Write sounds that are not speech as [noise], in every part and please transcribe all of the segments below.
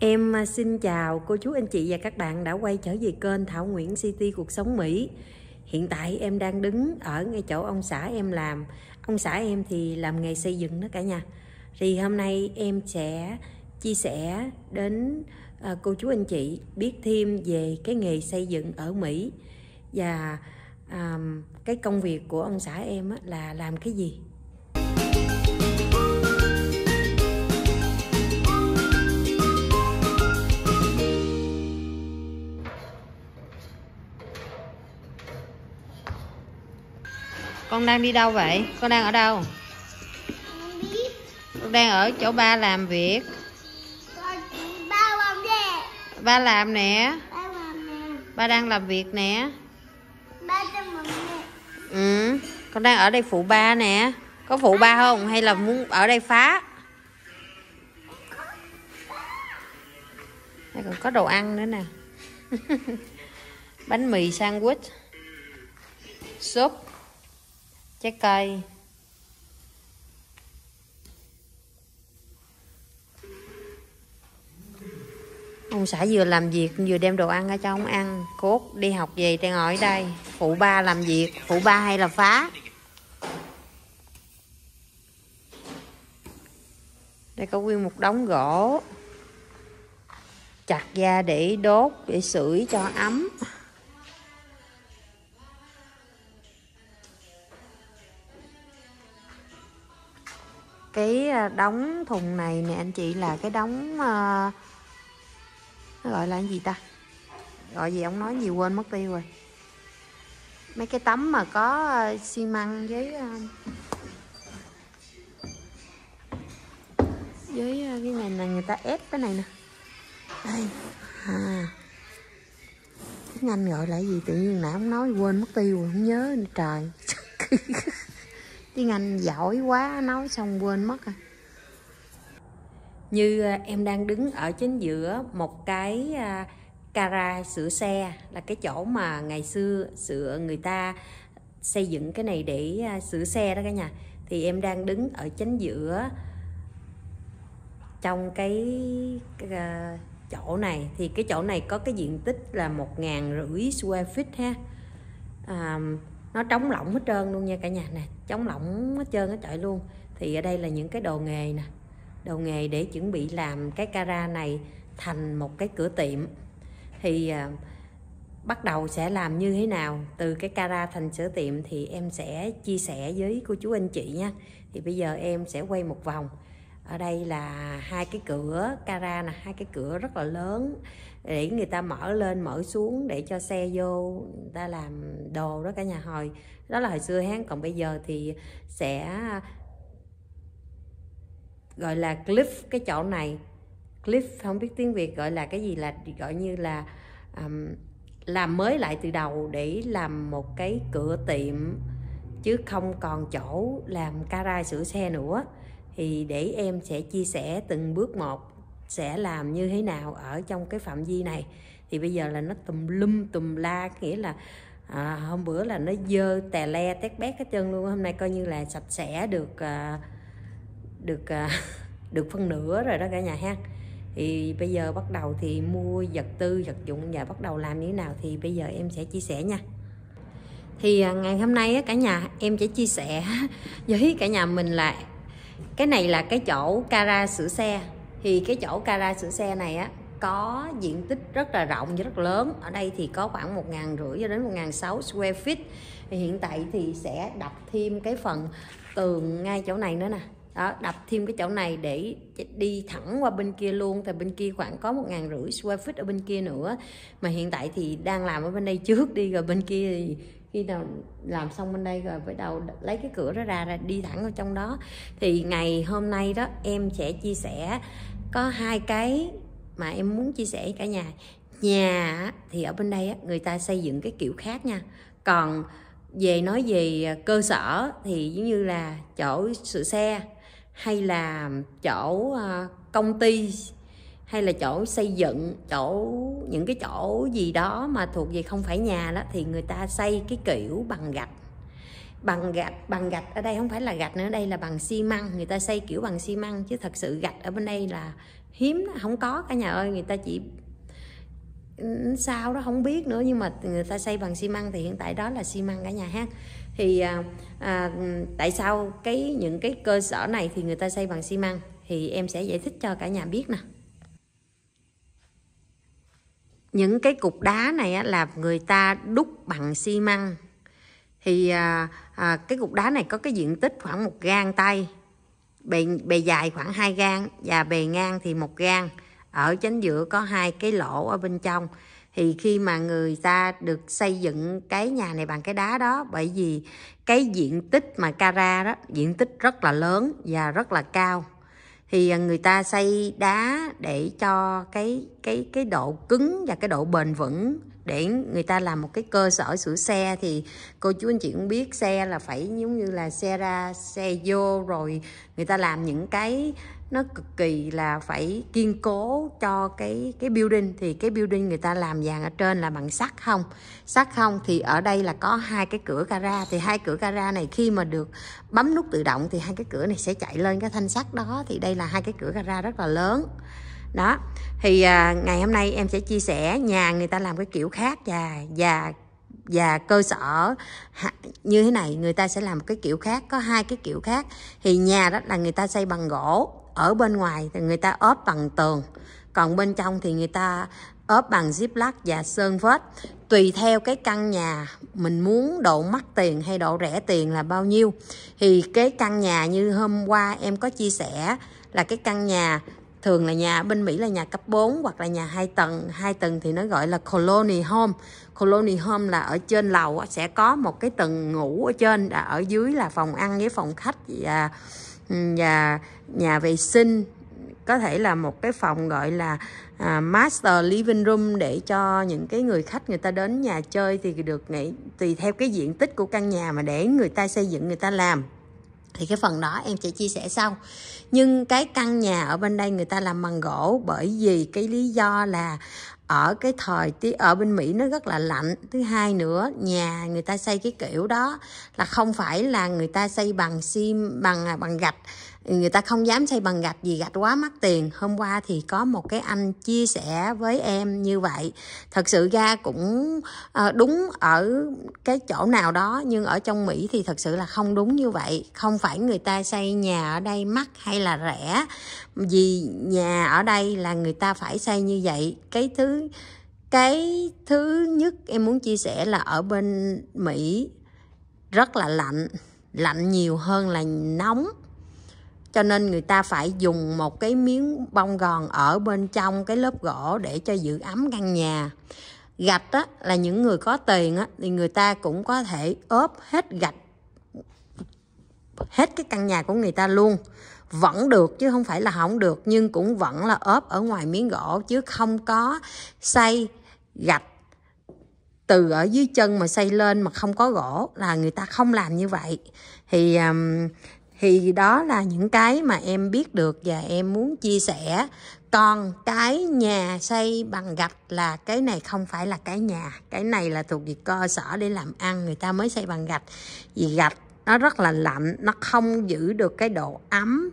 Em à, xin chào cô chú anh chị và các bạn đã quay trở về kênh Thảo Nguyễn City Cuộc Sống Mỹ Hiện tại em đang đứng ở ngay chỗ ông xã em làm Ông xã em thì làm nghề xây dựng đó cả nhà Thì hôm nay em sẽ chia sẻ đến à, cô chú anh chị biết thêm về cái nghề xây dựng ở Mỹ Và à, cái công việc của ông xã em là làm cái gì con đang đi đâu vậy con đang ở đâu con đang ở chỗ ba làm việc ba làm nè ba làm nè ba đang làm việc nè ba đang làm nè ừ con đang ở đây phụ ba nè có phụ ba không hay là muốn ở đây phá đây còn có đồ ăn nữa nè [laughs] bánh mì sandwich súp trái cây ông xã vừa làm việc vừa đem đồ ăn ra cho ông ăn cốt đi học về đang ngồi ở đây phụ ba làm việc phụ ba hay là phá đây có nguyên một đống gỗ chặt ra để đốt để sưởi cho ấm Ờ, đóng thùng này nè anh chị là cái đóng uh, ờ, gọi là cái gì ta gọi gì ông nói gì quên mất tiêu rồi mấy cái tấm mà có uh, xi măng với uh, với uh, cái này là người ta ép cái này nè đây à tiếng anh gọi là gì tự nhiên nãy ông nói quên mất tiêu rồi không nhớ trời tiếng [laughs] anh giỏi quá nói xong quên mất à như à, em đang đứng ở chính giữa một cái à, cara sửa xe là cái chỗ mà ngày xưa sửa người ta xây dựng cái này để à, sửa xe đó cả nhà thì em đang đứng ở chính giữa trong cái, chỗ này thì cái chỗ này có cái diện tích là một ngàn rưỡi square feet ha à, nó trống lỏng hết trơn luôn nha cả nhà nè trống lỏng hết trơn hết trọi luôn thì ở đây là những cái đồ nghề nè đồ nghề để chuẩn bị làm cái cara này thành một cái cửa tiệm thì à, bắt đầu sẽ làm như thế nào từ cái cara thành cửa tiệm thì em sẽ chia sẻ với cô chú anh chị nha thì bây giờ em sẽ quay một vòng ở đây là hai cái cửa cara nè hai cái cửa rất là lớn để người ta mở lên mở xuống để cho xe vô người ta làm đồ đó cả nhà hồi đó là hồi xưa hán còn bây giờ thì sẽ gọi là cliff cái chỗ này cliff không biết tiếng việt gọi là cái gì là gọi như là um, làm mới lại từ đầu để làm một cái cửa tiệm chứ không còn chỗ làm cara sửa xe nữa thì để em sẽ chia sẻ từng bước một sẽ làm như thế nào ở trong cái phạm vi này thì bây giờ là nó tùm lum tùm la nghĩa là à, hôm bữa là nó dơ tè le tét bét hết chân luôn hôm nay coi như là sạch sẽ được à, được à, [laughs] được phân nửa rồi đó cả nhà ha thì bây giờ bắt đầu thì mua vật tư vật dụng và bắt đầu làm như thế nào thì bây giờ em sẽ chia sẻ nha thì à, ngày hôm nay cả nhà em sẽ chia sẻ [laughs] với cả nhà mình là cái này là cái chỗ cara sửa xe thì cái chỗ cara sửa xe này á có diện tích rất là rộng và rất lớn ở đây thì có khoảng một ngàn rưỡi cho đến một ngàn sáu square feet thì hiện tại thì sẽ đặt thêm cái phần tường ngay chỗ này nữa nè đó đập thêm cái chỗ này để đi thẳng qua bên kia luôn Thì bên kia khoảng có một ngàn rưỡi square feet ở bên kia nữa mà hiện tại thì đang làm ở bên đây trước đi rồi bên kia thì khi nào làm xong bên đây rồi bắt đầu lấy cái cửa đó ra, ra đi thẳng vào trong đó thì ngày hôm nay đó em sẽ chia sẻ có hai cái mà em muốn chia sẻ cả nhà nhà thì ở bên đây á, người ta xây dựng cái kiểu khác nha còn về nói về ờ, cơ sở thì giống như là chỗ sửa xe hay là chỗ à, công ty hay là chỗ xây dựng chỗ những cái chỗ gì đó mà thuộc về không phải nhà đó thì người ta xây cái kiểu bằng gạch bằng gạch bằng gạch ở đây không phải là gạch nữa đây là bằng xi măng người ta xây kiểu bằng xi măng chứ thật sự gạch ở bên đây là hiếm không có cả nhà ơi người ta chỉ sao đó không biết nữa nhưng mà người ta xây bằng xi măng thì hiện tại đó là xi măng cả nhà hát thì à, à, tại sao cái những cái cơ sở này thì người ta xây bằng xi măng thì em sẽ giải thích cho cả nhà biết nè những cái cục đá này á, là người ta đúc bằng xi măng thì à, à, cái cục đá này có cái diện tích khoảng một gang tay bề, bề dài khoảng 2 gang và bề ngang thì một gang ở chính giữa có hai cái lỗ ở bên trong thì khi mà người ta được xây dựng cái nhà này bằng cái đá đó bởi vì cái diện tích mà cara đó diện tích rất là lớn và rất là cao thì à, người ta xây đá để cho cái cái cái độ cứng và cái độ bền vững để người ta làm một cái cơ sở sửa xe thì cô chú anh chị cũng biết xe là phải giống như là xe ra xe vô rồi người ta làm những cái nó cực kỳ là phải kiên cố cho cái cái building thì cái building người ta làm vàng ở trên là bằng sắt không sắt không thì ở đây là có hai cái cửa gara thì hai cửa gara này khi mà được bấm nút tự động thì hai cái cửa này sẽ chạy lên cái thanh sắt đó thì đây là hai cái cửa gara rất là lớn đó thì à, ngày hôm nay em sẽ chia sẻ nhà người ta làm cái kiểu khác và và và cơ sở như thế này người ta sẽ làm một cái kiểu khác có hai cái kiểu khác thì nhà đó là người ta xây bằng gỗ ở bên ngoài thì người ta ốp bằng tường còn bên trong thì người ta ốp bằng zip lắc và sơn vết tùy theo cái căn nhà mình muốn độ mắc tiền hay độ rẻ tiền là bao nhiêu thì cái căn nhà như hôm qua em có chia sẻ là cái căn nhà thường là nhà bên Mỹ là nhà cấp 4 hoặc là nhà hai tầng hai tầng thì nó gọi là colony home colony home là ở trên lầu sẽ có một cái tầng ngủ ở trên ở dưới là phòng ăn với phòng khách và Ừ, và nhà vệ sinh có thể là một cái phòng gọi là à, master living room để cho những cái người khách người ta đến nhà chơi thì được nghĩ tùy theo cái diện tích của căn nhà mà để người ta xây dựng người ta làm thì cái phần đó em sẽ chia sẻ sau nhưng cái căn nhà ở bên đây người ta làm bằng gỗ bởi vì cái lý do là ở cái thời tiết ở bên Mỹ nó rất là lạnh thứ hai nữa nhà người ta xây cái kiểu đó là không phải là người ta xây bằng sim bằng à, bằng gạch người ta không dám xây bằng gạch vì gạch quá mắc tiền hôm qua thì có một cái anh chia sẻ với em như vậy thật sự ra cũng ờ, đúng ở cái chỗ nào đó nhưng ở trong mỹ thì thật sự là không đúng như vậy không phải người ta xây nhà ở đây mắc hay là rẻ vì nhà ở đây là người ta phải xây như vậy cái thứ cái thứ nhất em muốn chia sẻ là ở bên mỹ rất là lạnh lạnh nhiều hơn là nóng cho nên người ta phải dùng một cái miếng bông gòn ở bên trong cái lớp gỗ để cho giữ ấm căn nhà gạch á, là những người có tiền á, thì người ta cũng có thể ốp hết gạch hết cái căn nhà của người ta luôn vẫn được chứ không phải là không được nhưng cũng vẫn là ốp ở ngoài miếng gỗ chứ không có xây gạch từ ở dưới chân mà xây lên mà không có gỗ là người ta không làm như vậy thì um, thì đó là những cái mà em biết được và em muốn chia sẻ còn cái nhà xây bằng gạch là cái này không phải là cái nhà cái này là thuộc về cơ sở để làm ăn người ta mới xây bằng gạch vì gạch nó rất là lạnh nó không giữ được cái độ ấm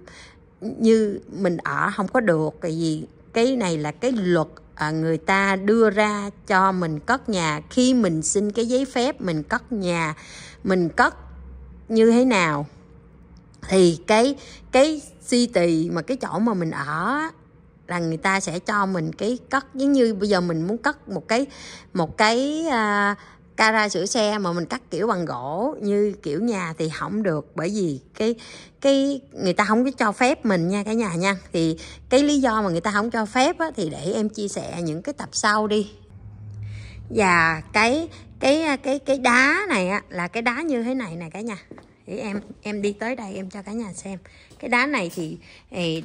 như mình ở không có được tại vì cái này là cái luật à, người ta đưa ra cho mình cất nhà khi mình xin cái giấy phép mình cất nhà mình cất như thế nào thì cái cái city mà cái chỗ mà mình ở là người ta sẽ cho mình cái cất giống như bây giờ mình muốn cất một cái một cái uh, à, cara sửa xe mà mình cắt kiểu bằng gỗ như kiểu nhà thì không được bởi vì cái cái người ta không có cho phép mình nha cả nhà nha thì cái lý do mà người ta không cho phép á, thì để em chia sẻ những cái tập sau đi và cái cái à, cái cái đá này á, là cái đá như thế này nè cả nhà để em em đi tới đây em cho cả nhà xem cái đá này thì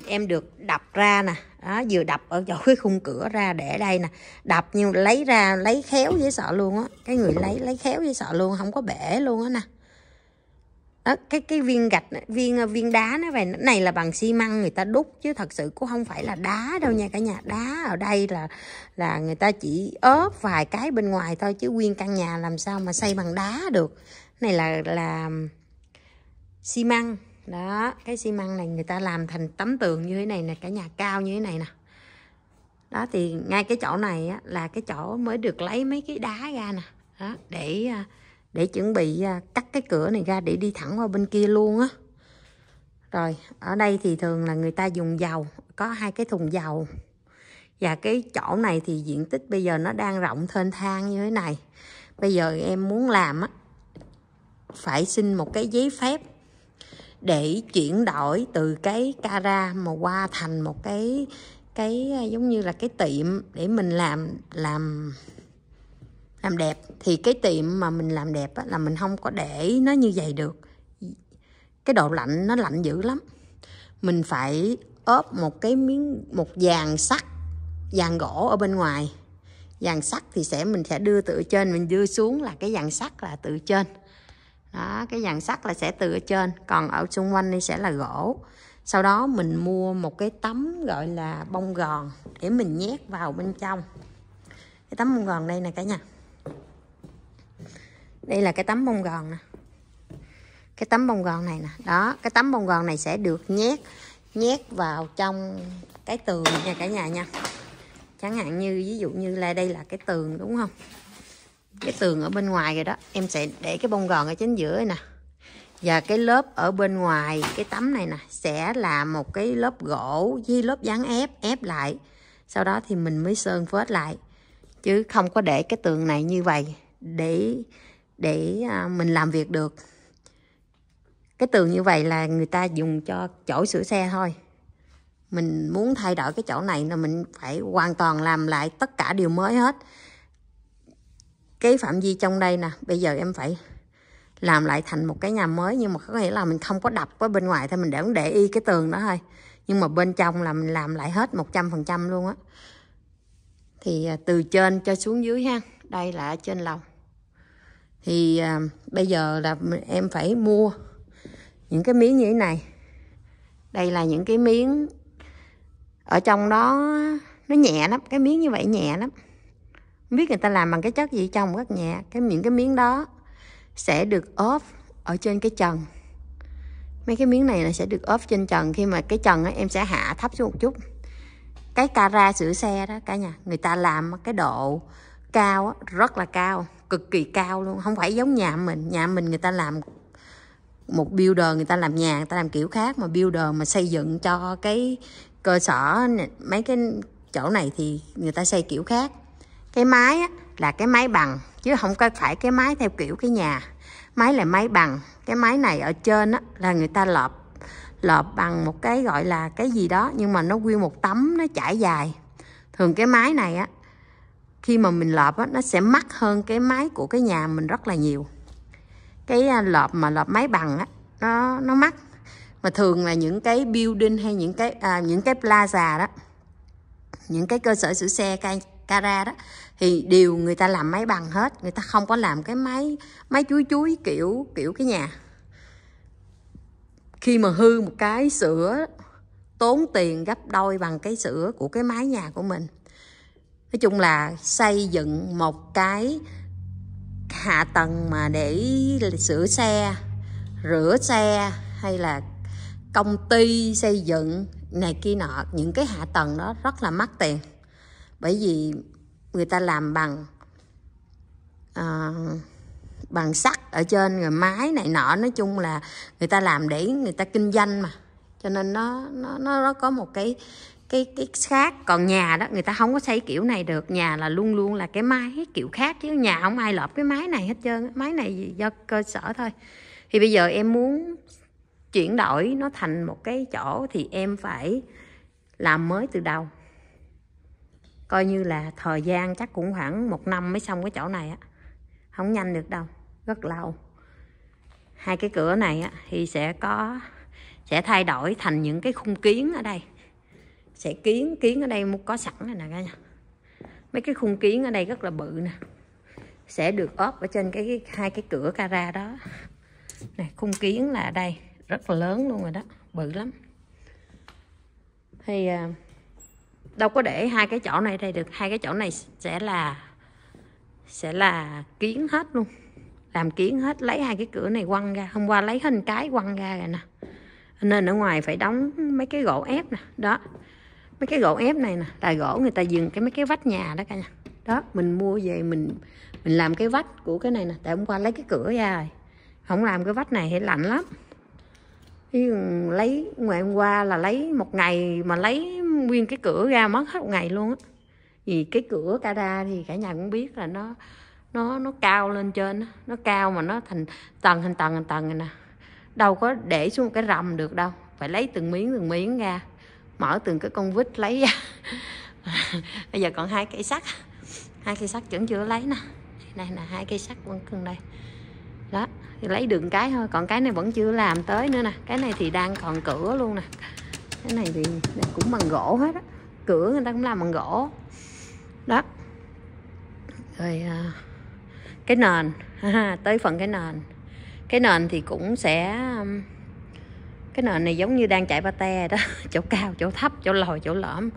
em được đập ra nè đó vừa đập ở chỗ cái khung cửa ra để đây nè đập nhưng lấy ra lấy khéo với sợ luôn á cái người lấy lấy khéo với sợ luôn không có bể luôn á nè đó, cái cái viên gạch viên viên đá nó về này là bằng xi măng người ta đúc chứ thật sự cũng không phải là đá đâu nha cả nhà đá ở đây là là người ta chỉ ốp vài cái bên ngoài thôi chứ nguyên căn nhà làm sao mà xây bằng đá được này là là xi măng đó cái xi măng này người ta làm thành tấm tường như thế này nè cả nhà cao như thế này nè đó thì ngay cái chỗ này á, là cái chỗ mới được lấy mấy cái đá ra nè đó để à, để chuẩn bị à, cắt cái cửa này ra để đi thẳng qua bên kia luôn á rồi ở đây thì thường là người ta dùng dầu có hai cái thùng dầu và cái chỗ này thì diện tích bây giờ nó đang rộng thênh thang như thế này bây giờ em muốn làm á phải xin một cái giấy phép để chuyển đổi từ cái cara mà qua thành một cái cái à, giống như là cái tiệm để mình làm làm làm đẹp thì cái tiệm mà mình làm đẹp á, là mình không có để nó như vậy được cái độ lạnh nó lạnh dữ lắm mình phải ốp một cái miếng một vàng sắt vàng gỗ ở bên ngoài vàng sắt thì sẽ mình sẽ đưa từ trên mình đưa xuống là cái vàng sắt là từ trên đó cái dàn sắt là sẽ từ ở trên còn ở xung quanh đây sẽ là gỗ sau đó mình mua một cái tấm gọi là bông gòn để mình nhét vào bên trong cái tấm bông gòn đây nè cả nhà đây là cái tấm bông gòn nè cái tấm bông gòn này nè đó cái tấm bông gòn này sẽ được nhét nhét vào trong cái tường nha cả nhà nha chẳng hạn như ví dụ như là đây là cái tường đúng không cái tường ở bên ngoài rồi đó em sẽ để cái bông gòn ở chính giữa nè và cái lớp ở bên ngoài cái tấm này nè sẽ là một cái lớp gỗ với lớp dán ép ép lại sau đó thì mình mới sơn phết lại chứ không có để cái tường này như vậy để để à, mình làm việc được cái tường như vậy là người ta dùng cho chỗ sửa xe thôi mình muốn thay đổi cái chỗ này là mình phải hoàn toàn làm lại tất cả điều mới hết cái phạm vi trong đây nè bây giờ em phải làm lại thành một cái nhà mới nhưng mà có nghĩa là mình không có đập ở bên ngoài thôi mình để cũng để y cái tường đó thôi nhưng mà bên trong là mình làm lại hết 100% luôn á thì à, từ trên cho xuống dưới ha đây là ở trên lầu thì à, bây giờ là em phải mua những cái miếng như thế này đây là những cái miếng ở trong đó nó nhẹ lắm cái miếng như vậy nhẹ lắm biết người ta làm bằng cái chất gì trong rất nhẹ cái những cái miếng đó sẽ được ốp ở trên cái trần mấy cái miếng này là sẽ được ốp trên trần khi mà cái trần ấy, em sẽ hạ thấp xuống một chút cái cara sửa xe đó cả nhà người ta làm cái độ cao rất là cao cực kỳ cao luôn không phải giống nhà mình nhà mình người ta làm một builder người ta làm nhà người ta làm kiểu khác mà builder mà xây dựng cho cái cơ sở mấy cái chỗ này thì người ta xây kiểu khác cái máy á, là cái máy bằng chứ không có phải cái máy theo kiểu cái nhà máy là máy bằng cái máy này ở trên á, là người ta lợp lợp bằng một cái gọi là cái gì đó nhưng mà nó nguyên một tấm nó trải dài thường cái máy này á khi mà mình lợp á, nó sẽ mắc hơn cái máy của cái nhà mình rất là nhiều cái à, lợp mà lợp máy bằng á, nó nó mắc mà thường là những cái building hay những cái à, những cái plaza đó những cái cơ sở sửa xe cara đó thì đều người ta làm máy bằng hết người ta không có làm cái máy máy chuối chuối kiểu kiểu cái nhà khi mà hư một cái sữa tốn tiền gấp đôi bằng cái sữa của cái mái nhà của mình nói chung là xây dựng một cái hạ tầng mà để sửa xe rửa xe hay là công ty xây dựng này kia nọ những cái hạ tầng đó rất là mắc tiền bởi vì người ta làm bằng à, bằng sắt ở trên rồi mái này nọ nói chung là người ta làm để người ta kinh doanh mà cho nên nó nó nó, nó có một cái cái cái khác còn nhà đó người ta không có xây kiểu này được nhà là luôn luôn là cái mái kiểu khác chứ nhà không ai lợp cái mái này hết trơn mái này do cơ sở thôi thì bây giờ em muốn chuyển đổi nó thành một cái chỗ thì em phải làm mới từ đầu coi như là thời gian chắc cũng khoảng một năm mới xong cái chỗ này á không nhanh được đâu rất lâu hai cái cửa này á, thì sẽ có sẽ thay đổi thành những cái khung kiến ở đây sẽ kiến kiến ở đây có sẵn này nè cả nhà mấy cái khung kiến ở đây rất là bự nè sẽ được ốp ở trên cái, cái hai cái cửa cara đó này khung kiến là đây rất là lớn luôn rồi đó bự lắm thì à, đâu có để hai cái chỗ này đây được hai cái chỗ này sẽ là sẽ là kiến hết luôn làm kiến hết lấy hai cái cửa này quăng ra hôm qua lấy hình cái quăng ra rồi nè nên ở ngoài phải đóng mấy cái gỗ ép nè đó mấy cái gỗ ép này nè là gỗ người ta dừng cái mấy cái vách nhà đó cả nhà đó mình mua về mình mình làm cái vách của cái này nè tại hôm qua lấy cái cửa ra rồi không làm cái vách này thì lạnh lắm lấy ngày hôm qua là lấy một ngày mà lấy nguyên cái cửa ra mất hết một ngày luôn á vì cái cửa cả đa thì cả nhà cũng biết là nó nó nó cao lên trên nó cao mà nó thành tầng thành tầng thành tầng này nè đâu có để xuống một cái rầm được đâu phải lấy từng miếng từng miếng ra mở từng cái con vít lấy ra [laughs] bây giờ còn hai cây sắt hai cây sắt vẫn chưa lấy nè này nè hai cây sắt vẫn cưng đây đó thì lấy được cái thôi còn cái này vẫn chưa làm tới nữa nè cái này thì đang còn cửa luôn nè cái này thì cũng bằng gỗ hết á cửa người ta cũng làm bằng gỗ đó rồi à, cái nền tới phần cái nền cái nền thì cũng sẽ um, cái nền này giống như đang chạy ba te đó [laughs] chỗ cao chỗ thấp chỗ lồi chỗ lõm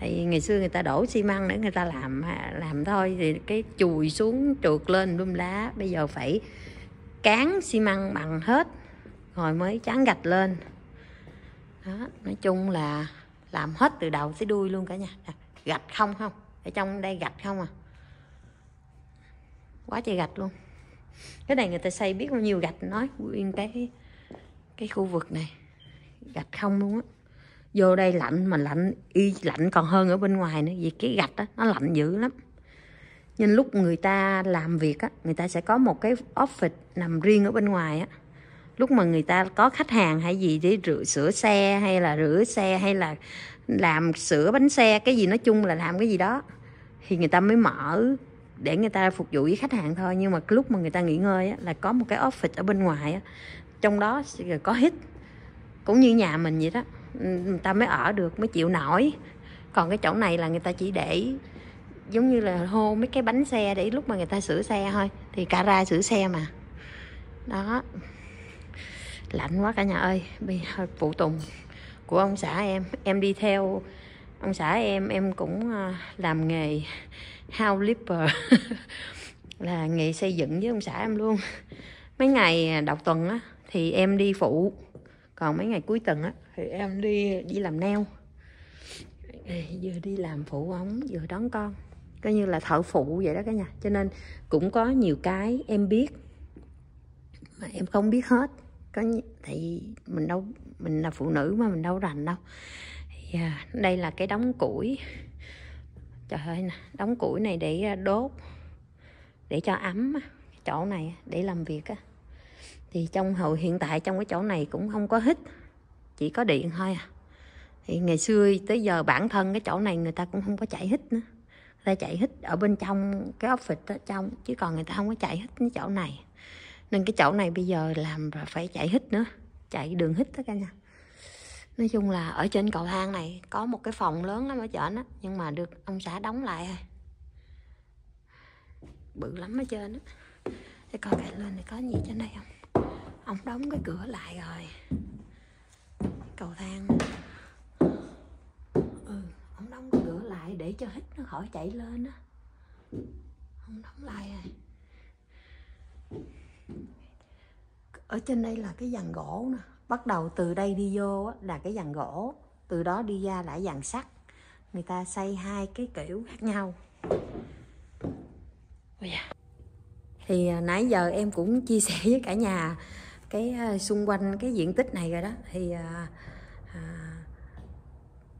thì ngày xưa người ta đổ xi măng để người ta làm à, làm thôi thì cái chùi xuống trượt lên lum lá bây giờ phải cán xi măng bằng hết rồi mới chán gạch lên đó nói chung là làm hết từ đầu tới đuôi luôn cả nhà à, gạch không không ở trong đây gạch không à quá trời gạch luôn cái này người ta xây biết bao nhiêu gạch nói nguyên cái cái khu vực này gạch không luôn á vô đây lạnh mà lạnh y lạnh còn hơn ở bên ngoài nữa vì cái gạch đó, nó lạnh dữ lắm nhưng lúc người ta làm việc á người ta sẽ có một cái office nằm riêng ở bên ngoài á lúc mà người ta có khách hàng hay gì để rửa sửa xe hay là rửa xe hay là làm sửa bánh xe cái gì nói chung là làm cái gì đó thì người ta mới mở để người ta phục vụ với khách hàng thôi nhưng mà lúc mà người ta nghỉ ngơi á, là có một cái office ở bên ngoài á, trong đó có hít cũng như nhà mình vậy đó người ta mới ở được mới chịu nổi còn cái chỗ này là người ta chỉ để giống như là hô mấy cái bánh xe để lúc mà người ta sửa xe thôi thì cả ra sửa xe mà đó lạnh quá cả nhà ơi bị phụ tùng của ông xã em em đi theo ông xã em em cũng ờ, làm nghề house lipper [laughs] là nghề xây dựng với ông xã em luôn mấy ngày đầu tuần á thì em đi phụ còn mấy ngày cuối tuần á thì em đi đi làm neo vừa đi làm phụ ông vừa đón con coi như là thợ phụ vậy đó cả nhà cho nên cũng có nhiều cái em biết mà em không biết hết có thì mình đâu mình là phụ nữ mà mình đâu rành đâu thì, à, đây là cái đóng củi trời ơi nè đóng củi này để à, đốt để cho ấm chỗ này để làm việc á thì trong hồi hiện tại trong cái chỗ này cũng không có hít chỉ có điện thôi à thì ngày xưa tới giờ bản thân cái chỗ này người ta cũng không có chạy hít nữa ta chạy hít ở bên trong cái ốc vịt ở trong chứ còn người ta không có chạy hít cái chỗ này nên cái chỗ này bây giờ làm phải chạy hít nữa chạy đường hít tất cả nha nói chung là ở trên cầu thang này có một cái phòng lớn lắm ở trên á nhưng mà được ông xã đóng lại rồi bự lắm ở trên á để coi cái lên này có gì trên đây không ông đóng cái cửa lại rồi cầu thang lại để cho hít nó khỏi chạy lên á không đóng lại rồi à. ở trên đây là cái dàn gỗ nè bắt đầu từ đây đi vô là cái dàn gỗ từ đó đi ra lại dàn sắt người ta xây hai cái kiểu khác nhau thì à, nãy giờ em cũng chia sẻ với cả nhà cái à, xung quanh cái diện tích này rồi đó thì à, à,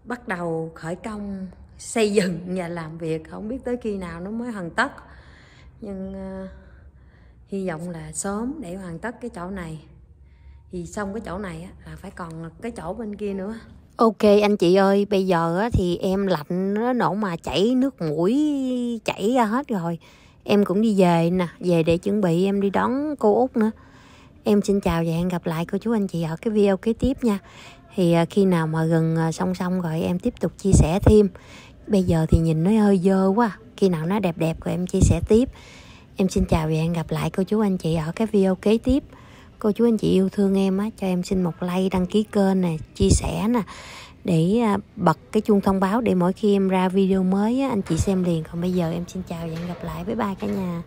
bắt đầu khởi công xây dựng và làm việc không biết tới khi nào nó mới hoàn tất nhưng uh, hy vọng là sớm để hoàn tất cái chỗ này thì xong cái chỗ này là phải còn cái chỗ bên kia nữa Ok anh chị ơi, bây giờ thì em lạnh nó nổ mà chảy nước mũi chảy ra hết rồi. Em cũng đi về nè, về để chuẩn bị em đi đón cô Út nữa. Em xin chào và hẹn gặp lại cô chú anh chị ở cái video kế tiếp nha thì à, khi nào mà gần à, song song rồi em tiếp tục chia sẻ thêm bây giờ thì nhìn nó hơi dơ quá khi nào nó đẹp đẹp rồi em chia sẻ tiếp em xin chào và hẹn gặp lại cô chú anh chị ở cái video kế tiếp cô chú anh chị yêu thương em á cho em xin một like đăng ký kênh nè chia sẻ nè để à, bật cái chuông thông báo để mỗi khi em ra video mới á, anh chị xem liền còn bây giờ em xin chào và hẹn gặp lại với ba cả nhà